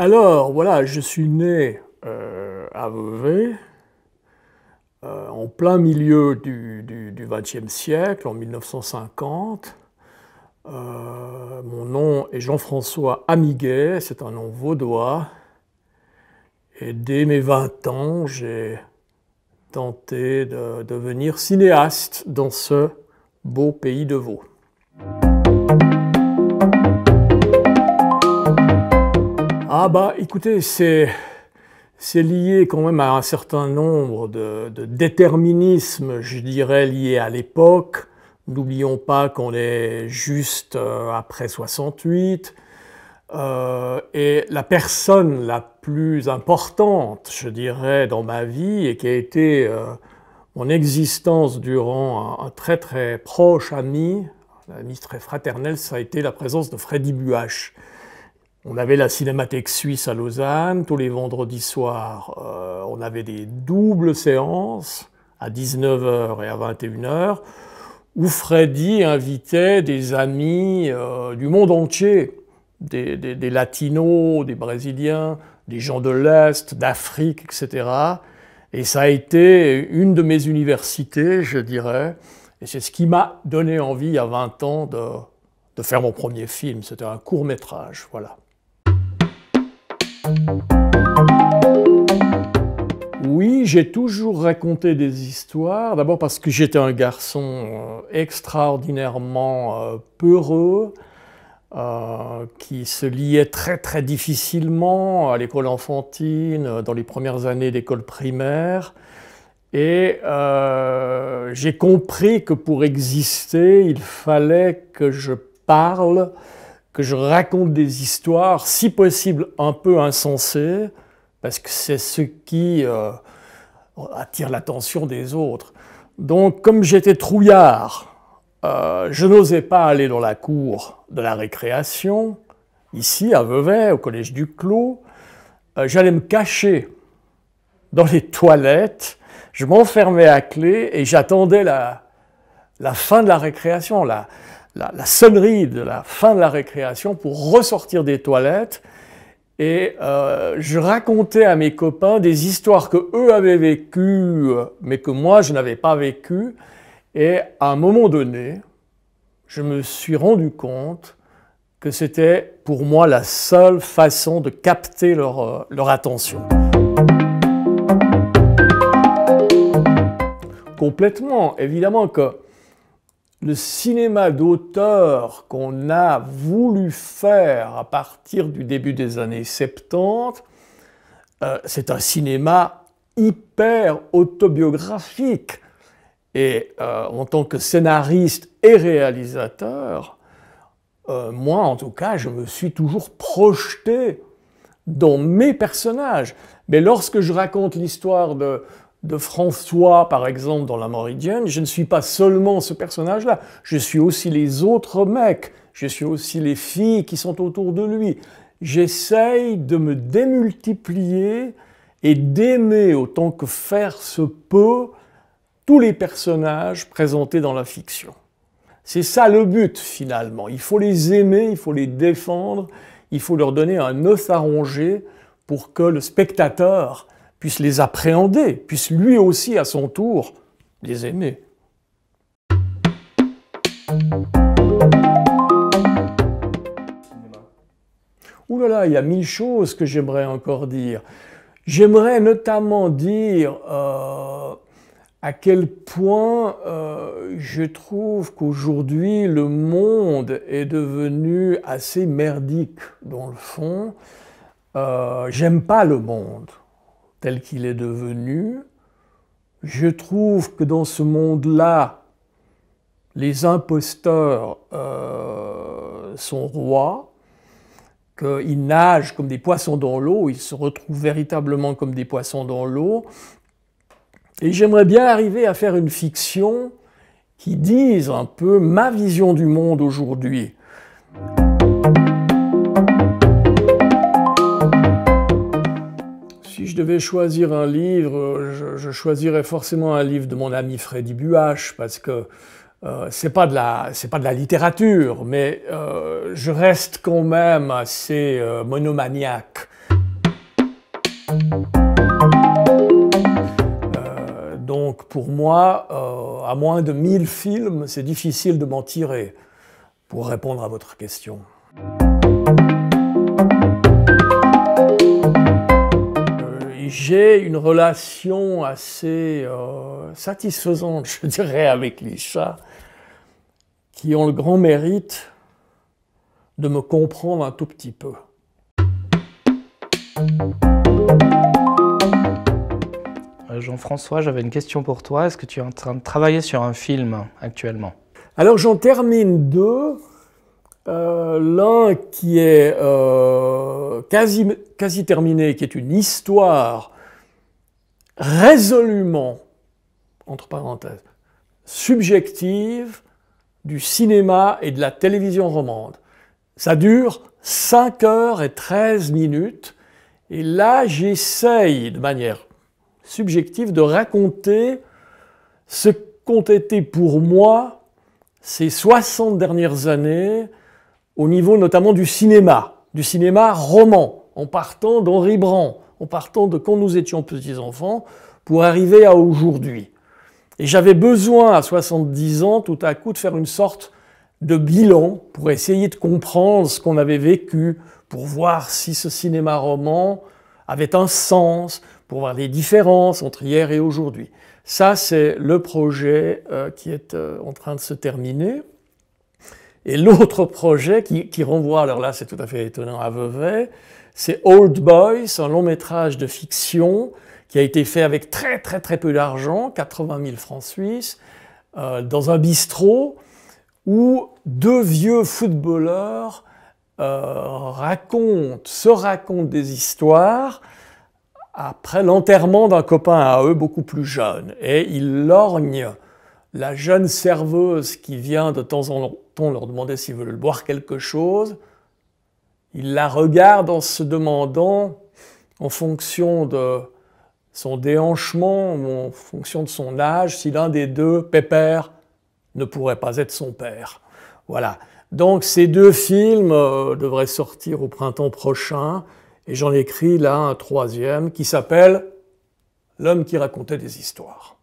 Alors, voilà, je suis né euh, à Vevey, euh, en plein milieu du, XXe siècle, en 1950. Euh, mon nom est Jean-François Amiguet, c'est un nom vaudois. Et dès mes 20 ans, j'ai tenté de devenir cinéaste dans ce beau pays de Vaud. Ah bah écoutez, c'est lié quand même à un certain nombre de, déterminismes, je dirais, liés à l'époque. N'oublions pas qu'on est juste euh, après 68. Euh, et la personne la plus importante, je dirais, dans ma vie et qui a été euh, mon existence durant un, très très proche ami, un ami très fraternel, ça a été la présence de Freddy Buach. On avait la Cinémathèque suisse à Lausanne, tous les vendredis soirs, euh, on avait des doubles séances à 19h et à 21h, où Freddy invitait des amis euh, du monde entier, des, Latinos, des Brésiliens, des gens de l'Est, d'Afrique, etc. Et ça a été une de mes universités, je dirais, et c'est ce qui m'a donné envie à 20 ans de faire mon premier film. C'était un court métrage, voilà. Oui, j'ai toujours raconté des histoires. D'abord parce que j'étais un garçon euh, extraordinairement euh, peureux, euh, qui se liait très très difficilement à l'école enfantine, dans les premières années d'école primaire. Et j'ai compris que pour exister, il fallait que je parle que je raconte des histoires, si possible un peu insensées, parce que c'est ce qui euh, attire l'attention des autres. Donc, comme j'étais trouillard, euh, je n'osais pas aller dans la cour de la récréation, ici à Vevey, au collège du Clos. Euh, j'allais me cacher dans les toilettes, je m'enfermais à clé et j'attendais la, fin de la récréation, là la, sonnerie de la fin de la récréation pour ressortir des toilettes. Et euh, je racontais à mes copains des histoires que eux avaient vécues, mais que moi je n'avais pas vécues. Et à un moment donné, je me suis rendu compte que c'était pour moi la seule façon de capter leur euh, attention. Complètement, évidemment que le cinéma d'auteur qu'on a voulu faire à partir du début des années 70, euh, c'est un cinéma hyper autobiographique. Et euh, en tant que scénariste et réalisateur, euh, moi en tout cas, je me suis toujours projeté dans mes personnages. Mais lorsque je raconte l'histoire de, de François, par exemple, dans La Moridienne, je ne suis pas seulement ce personnage-là, je suis aussi les autres mecs, je suis aussi les filles qui sont autour de lui. J'essaye de me démultiplier et d'aimer autant que faire se peut tous les personnages présentés dans la fiction. C'est ça le but finalement. Il faut les aimer, il faut les défendre, il faut leur donner un os à pour que le spectateur puisse les appréhender, puisse lui aussi à son tour les aimer. Ouh là là, il y a mille choses que j'aimerais encore dire. J'aimerais notamment dire euh, à quel point euh, je trouve qu'aujourd'hui le monde est devenu assez merdique dans le fond. Euh, j'aime pas le monde tel qu'il est devenu, je trouve que dans ce monde-là, les imposteurs euh, sont rois, qu'ils nagent comme des poissons dans l'eau, ils se retrouvent véritablement comme des poissons dans l'eau. Et j'aimerais bien arriver à faire une fiction qui dise un peu ma vision du monde aujourd'hui. devais choisir un livre, je, choisirais forcément un livre de mon ami Freddy Buach, parce que euh, c'est pas de la c'est littérature, mais euh, je reste quand même assez euh, monomaniaque. donc pour moi, à moins de 1000 films, c'est difficile de m'en tirer pour répondre à votre question. j'ai une relation assez euh, satisfaisante, je dirais, avec les chats, qui ont le grand mérite de me comprendre un tout petit peu. Euh, Jean-François, j'avais une question pour toi. Est-ce que tu es en train de travailler sur un film actuellement Alors j'en termine deux. Euh, l'un qui est euh, quasi, quasi terminé, qui est une histoire résolument, entre parenthèses, subjective du cinéma et de la télévision romande. Ça dure 5 heures et 13 minutes. Et là, j'essaye de manière subjective de raconter ce qu'ont été pour moi ces 60 dernières années au niveau notamment du cinéma, du cinéma roman, en partant d'Henri Brand, en partant de quand nous étions petits-enfants, pour arriver à aujourd'hui. Et j'avais besoin à 70 ans, tout à coup, de faire une sorte de bilan pour essayer de comprendre ce qu'on avait vécu, pour voir si ce cinéma roman avait un sens, pour voir les différences entre hier et aujourd'hui. Ça, c'est le projet euh, qui est euh, en train de se terminer. Et l'autre projet qui, renvoie, alors là c'est tout à fait étonnant, à Vevey, c'est Old Boys, un long métrage de fiction qui a été fait avec très très très peu d'argent, 80 000 francs suisses, euh, dans un bistrot où deux vieux footballeurs euh, racontent, se racontent des histoires après l'enterrement d'un copain à eux beaucoup plus jeune. Et ils lorgnent la jeune serveuse qui vient de temps en temps leur demander s'ils veulent boire quelque chose, il la regarde en se demandant, en fonction de son déhanchement en fonction de son âge, si l'un des deux, Pépère, ne pourrait pas être son père. Voilà. Donc ces deux films euh, devraient sortir au printemps prochain, et j'en écris là un troisième qui s'appelle L'homme qui racontait des histoires.